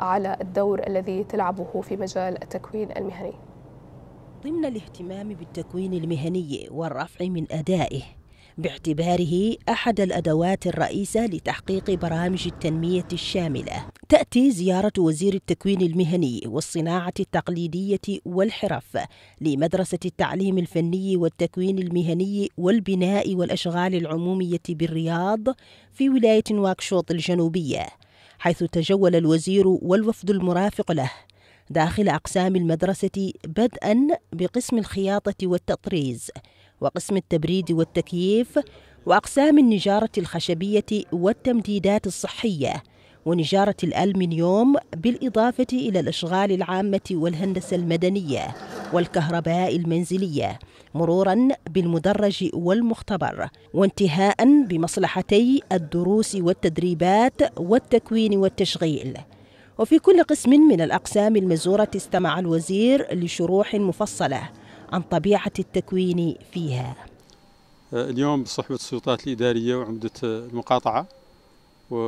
على الدور الذي تلعبه في مجال التكوين المهني ضمن الاهتمام بالتكوين المهني والرفع من أدائه باعتباره أحد الأدوات الرئيسة لتحقيق برامج التنمية الشاملة تأتي زيارة وزير التكوين المهني والصناعة التقليدية والحرف لمدرسة التعليم الفني والتكوين المهني والبناء والأشغال العمومية بالرياض في ولاية نواكشوط الجنوبية حيث تجول الوزير والوفد المرافق له داخل أقسام المدرسة بدءا بقسم الخياطة والتطريز وقسم التبريد والتكييف وأقسام النجارة الخشبية والتمديدات الصحية ونجارة الألمنيوم بالإضافة إلى الأشغال العامة والهندسة المدنية والكهرباء المنزلية مرورا بالمدرج والمختبر وانتهاء بمصلحتي الدروس والتدريبات والتكوين والتشغيل وفي كل قسم من الأقسام المزورة استمع الوزير لشروح مفصلة عن طبيعة التكوين فيها اليوم بصحبة السلطات الإدارية وعمدة المقاطعة و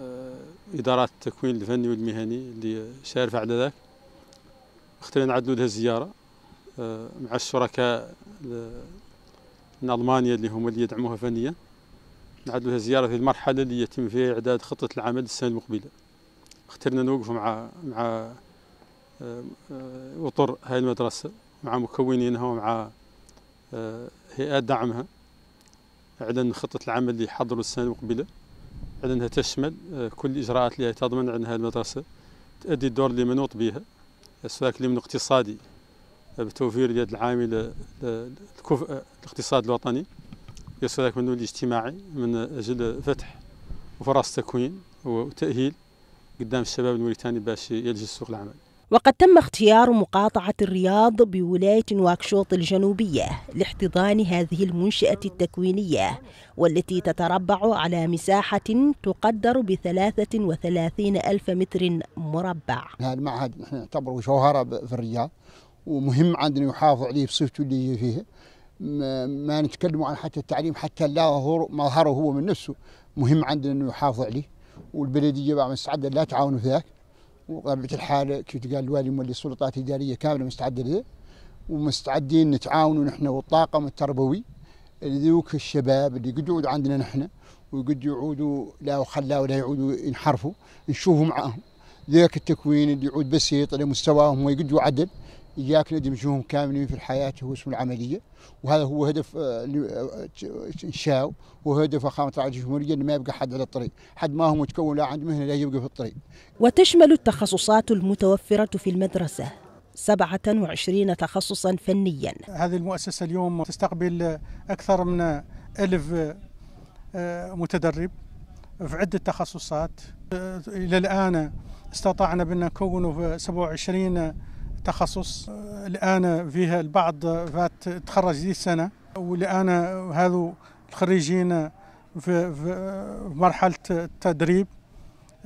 آه، إدارات التكوين الفني والمهني اللي شارف على ذلك اخترنا عاد لها زياره آه، مع الشركاء من المانيا اللي هما اللي يدعموها فنيا نعاد لها زياره في المرحله اللي يتم فيها اعداد خطه العمل السنه المقبله اخترنا نوقف مع مع آه، آه، وطر هاي المدرسه مع مكونينها ومع هيئات دعمها اعلن خطه العمل اللي حضروا السنه المقبله اعلنها تشمل كل الاجراءات اللي تضمن عندها المدرسه تؤدي الدور اللي منوط بها السلاك اليمني الاقتصادي بتوفير ديال العامل الكفء الاقتصاد الوطني يسلك منه الاجتماعي من أجل فتح فرص تكوين وتأهيل قدام الشباب الموريتاني باش يلجأ سوق العمل وقد تم اختيار مقاطعة الرياض بولاية نواكشوط الجنوبية لاحتضان هذه المنشأة التكوينية والتي تتربع على مساحة تقدر ب 33 ألف متر مربع هذا المعهد نحن نعتبره جوهرة في الرياض ومهم عندنا يحافظ عليه بصفته اللي فيه ما نتكلم عن حتى التعليم حتى لا مظهره هو من نفسه مهم عندنا انه يحافظ عليه والبلديه بعد مستعده لا تعاون فيها وطبيعه الحال كيف قال الوالي مولي السلطات الاداريه كامله مستعده له ومستعدين نتعاونوا نحن والطاقم التربوي ذوك الشباب اللي قد يعود عندنا نحن وقد يعودوا لا وخلا ولا يعودوا ينحرفوا نشوفوا معاهم ذاك التكوين اللي يعود بسيط على مستواهم ويقدوا عدل إياك ندم جههم كاملين في الحياة هو اسم العملية وهذا هو هدف آه، آه، إنشاو وهدف فخامة رعايه الجمهورية أن ما يبقى حد على الطريق حد ما هو متكون لا عند مهنة لا يبقى في الطريق وتشمل التخصصات المتوفرة في المدرسة 27 تخصصا فنيا هذه المؤسسة اليوم تستقبل أكثر من ألف آه، متدرب في عدة تخصصات إلى الآن استطعنا بأن نكون 27 تخصص الآن فيها البعض فات تخرج دي السنة والآن هذو الخريجين في, في مرحلة التدريب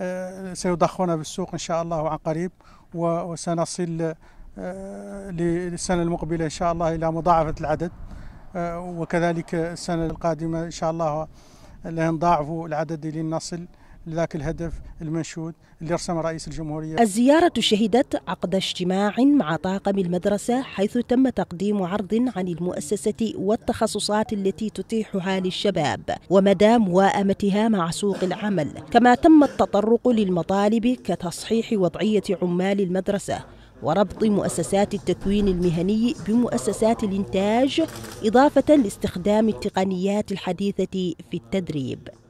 آه، سيضخون بالسوق إن شاء الله عن قريب وسنصل آه، للسنة المقبلة إن شاء الله إلى مضاعفة العدد آه، وكذلك السنة القادمة إن شاء الله لنضاعف العدد لنصل لذاك الهدف المنشود اللي رسم رئيس الجمهورية الزيارة شهدت عقد اجتماع مع طاقم المدرسة حيث تم تقديم عرض عن المؤسسة والتخصصات التي تتيحها للشباب ومدى موائمتها مع سوق العمل كما تم التطرق للمطالب كتصحيح وضعية عمال المدرسة وربط مؤسسات التكوين المهني بمؤسسات الإنتاج إضافة لاستخدام التقنيات الحديثة في التدريب